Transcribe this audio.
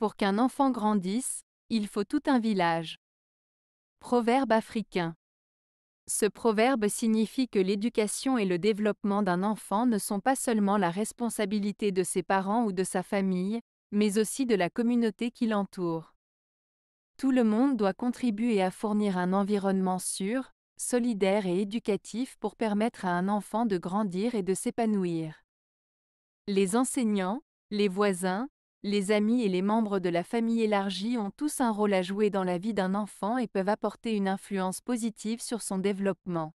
Pour qu'un enfant grandisse, il faut tout un village. Proverbe africain. Ce proverbe signifie que l'éducation et le développement d'un enfant ne sont pas seulement la responsabilité de ses parents ou de sa famille, mais aussi de la communauté qui l'entoure. Tout le monde doit contribuer à fournir un environnement sûr, solidaire et éducatif pour permettre à un enfant de grandir et de s'épanouir. Les enseignants, les voisins, les amis et les membres de la famille élargie ont tous un rôle à jouer dans la vie d'un enfant et peuvent apporter une influence positive sur son développement.